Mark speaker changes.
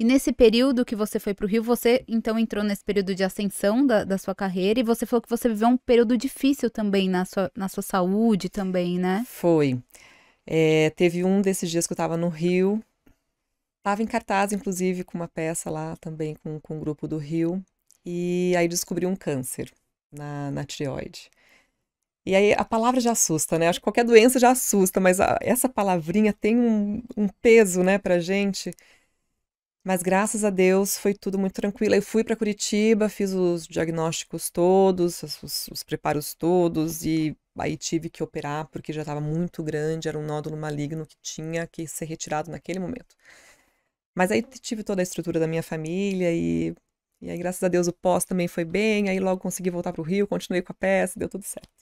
Speaker 1: E nesse período que você foi para o Rio, você então entrou nesse período de ascensão da, da sua carreira e você falou que você viveu um período difícil também na sua, na sua saúde também, né?
Speaker 2: Foi. É, teve um desses dias que eu estava no Rio,
Speaker 1: estava em cartaz,
Speaker 2: inclusive, com uma peça lá também com, com o grupo do Rio, e aí descobri um câncer na, na tireoide. E aí a palavra já assusta, né? Acho que qualquer doença já assusta, mas a, essa palavrinha tem um, um peso, né, pra gente mas graças a Deus foi tudo muito tranquilo. Eu fui para Curitiba, fiz os diagnósticos todos, os, os, preparos todos, e aí tive que operar porque já estava muito grande, era um nódulo maligno que tinha que ser retirado naquele momento. Mas aí tive toda a estrutura da minha família e, e aí, graças a Deus, o pós também foi bem. Aí logo consegui voltar para o Rio, continuei com a peça, deu tudo certo.